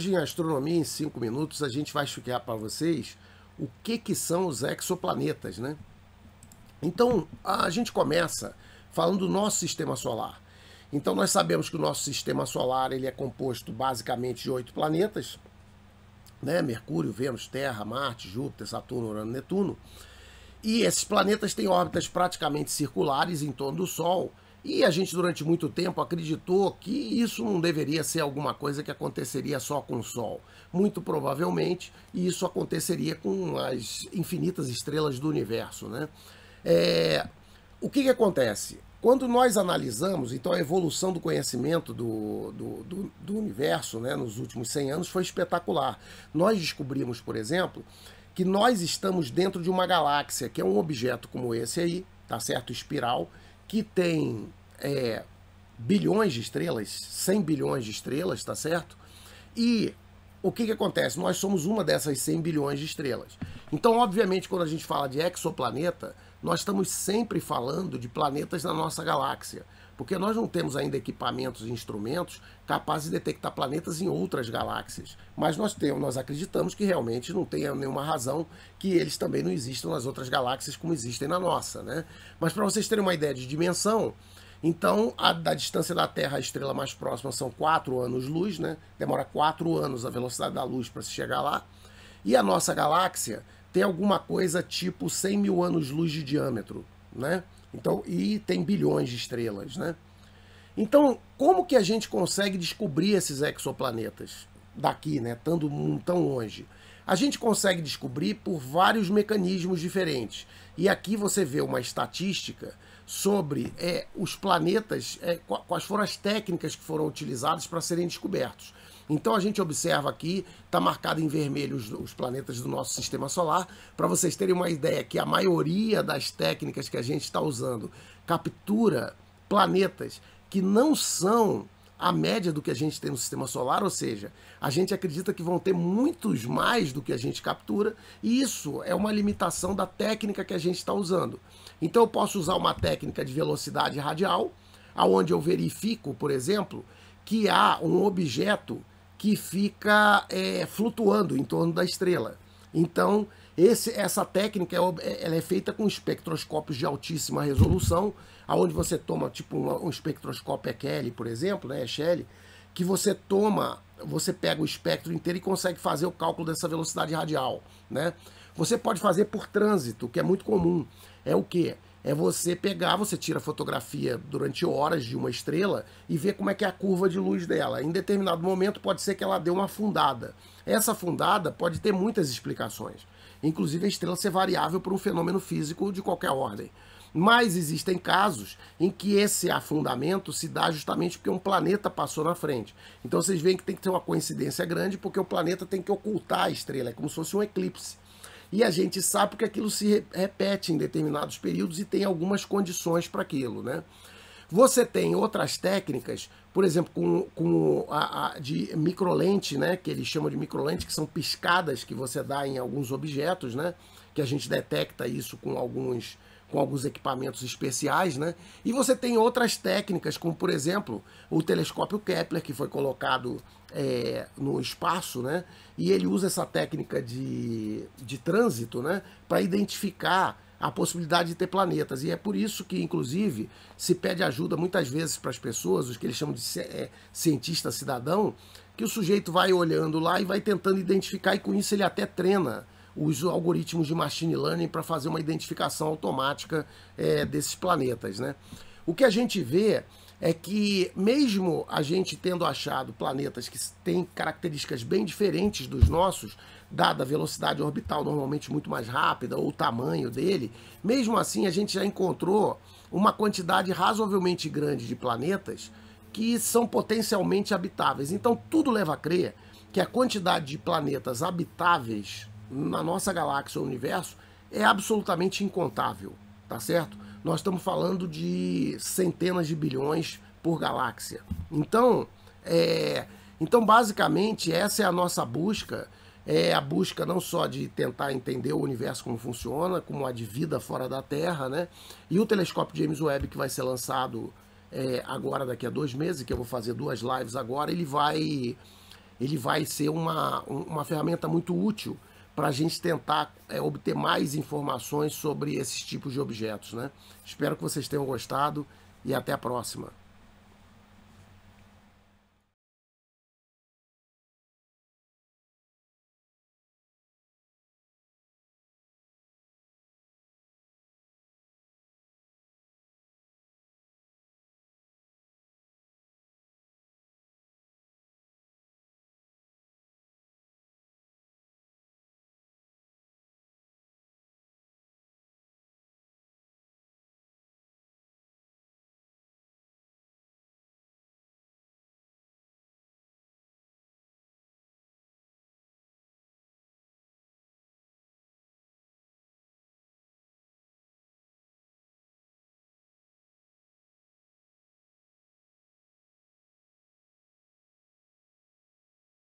Hoje, em Astronomia em 5 Minutos, a gente vai chutear para vocês o que, que são os exoplanetas, né? Então, a gente começa falando do nosso sistema solar. Então, nós sabemos que o nosso sistema solar ele é composto basicamente de oito planetas, né? Mercúrio, Vênus, Terra, Marte, Júpiter, Saturno, Urano, Netuno. E esses planetas têm órbitas praticamente circulares em torno do Sol, e a gente, durante muito tempo, acreditou que isso não deveria ser alguma coisa que aconteceria só com o Sol. Muito provavelmente, isso aconteceria com as infinitas estrelas do universo. Né? É, o que, que acontece? Quando nós analisamos, então, a evolução do conhecimento do, do, do, do universo né, nos últimos 100 anos foi espetacular. Nós descobrimos, por exemplo, que nós estamos dentro de uma galáxia, que é um objeto como esse aí, tá certo? Espiral que tem é, bilhões de estrelas, 100 bilhões de estrelas, tá certo? E o que, que acontece? Nós somos uma dessas 100 bilhões de estrelas. Então, obviamente, quando a gente fala de exoplaneta, nós estamos sempre falando de planetas na nossa galáxia. Porque nós não temos ainda equipamentos e instrumentos capazes de detectar planetas em outras galáxias. Mas nós, temos, nós acreditamos que realmente não tenha nenhuma razão que eles também não existam nas outras galáxias como existem na nossa. Né? Mas para vocês terem uma ideia de dimensão, então, a, da distância da Terra à estrela mais próxima são quatro anos-luz, né? Demora quatro anos a velocidade da luz para se chegar lá. E a nossa galáxia tem alguma coisa tipo 100 mil anos-luz de diâmetro, né? Então, e tem bilhões de estrelas, né? Então, como que a gente consegue descobrir esses exoplanetas daqui, né, estando tão longe? A gente consegue descobrir por vários mecanismos diferentes. E aqui você vê uma estatística sobre é, os planetas, é, quais foram as técnicas que foram utilizadas para serem descobertos. Então a gente observa aqui, está marcado em vermelho os, os, planetas do nosso sistema solar, para vocês terem uma ideia que a maioria das técnicas que a gente está usando captura planetas que não são a média do que a gente tem no sistema solar, ou seja, a gente acredita que vão ter muitos mais do que a gente captura, e isso é uma limitação da técnica que a gente está usando. Então eu posso usar uma técnica de velocidade radial, aonde eu verifico, por exemplo, que há um objeto que fica é, flutuando em torno da estrela. Então, esse, essa técnica é, é ela é feita com espectroscópios de altíssima resolução, aonde você toma, tipo, um, um espectroscópio Kelly, por exemplo, né, Shelley, que você toma, você pega o espectro inteiro e consegue fazer o cálculo dessa velocidade radial, né? Você pode fazer por trânsito, que é muito comum. É o quê? é você pegar, você tira fotografia durante horas de uma estrela e ver como é que é a curva de luz dela. Em determinado momento pode ser que ela dê uma afundada. Essa afundada pode ter muitas explicações, inclusive a estrela ser variável por um fenômeno físico de qualquer ordem. Mas existem casos em que esse afundamento se dá justamente porque um planeta passou na frente. Então vocês veem que tem que ter uma coincidência grande, porque o planeta tem que ocultar a estrela, é como se fosse um eclipse. E a gente sabe que aquilo se repete em determinados períodos e tem algumas condições para aquilo, né? Você tem outras técnicas, por exemplo, com, com a, a, de microlente, né? Que eles chamam de microlente, que são piscadas que você dá em alguns objetos, né? Que a gente detecta isso com alguns com alguns equipamentos especiais, né? E você tem outras técnicas, como por exemplo o telescópio Kepler, que foi colocado é, no espaço, né? E ele usa essa técnica de, de trânsito, né? Para identificar a possibilidade de ter planetas. E é por isso que, inclusive, se pede ajuda muitas vezes para as pessoas, os que eles chamam de é, cientista cidadão, que o sujeito vai olhando lá e vai tentando identificar, e com isso ele até treina os algoritmos de machine learning para fazer uma identificação automática é, desses planetas. Né? O que a gente vê é que, mesmo a gente tendo achado planetas que têm características bem diferentes dos nossos, dada a velocidade orbital normalmente muito mais rápida ou o tamanho dele, mesmo assim a gente já encontrou uma quantidade razoavelmente grande de planetas que são potencialmente habitáveis. Então tudo leva a crer que a quantidade de planetas habitáveis na nossa galáxia ou universo é absolutamente incontável, tá certo? nós estamos falando de centenas de bilhões por galáxia. Então, é, então basicamente, essa é a nossa busca. É a busca não só de tentar entender o universo como funciona, como a de vida fora da Terra, né? E o telescópio James Webb, que vai ser lançado é, agora, daqui a dois meses, que eu vou fazer duas lives agora, ele vai, ele vai ser uma, uma ferramenta muito útil para a gente tentar é, obter mais informações sobre esses tipos de objetos. Né? Espero que vocês tenham gostado e até a próxima.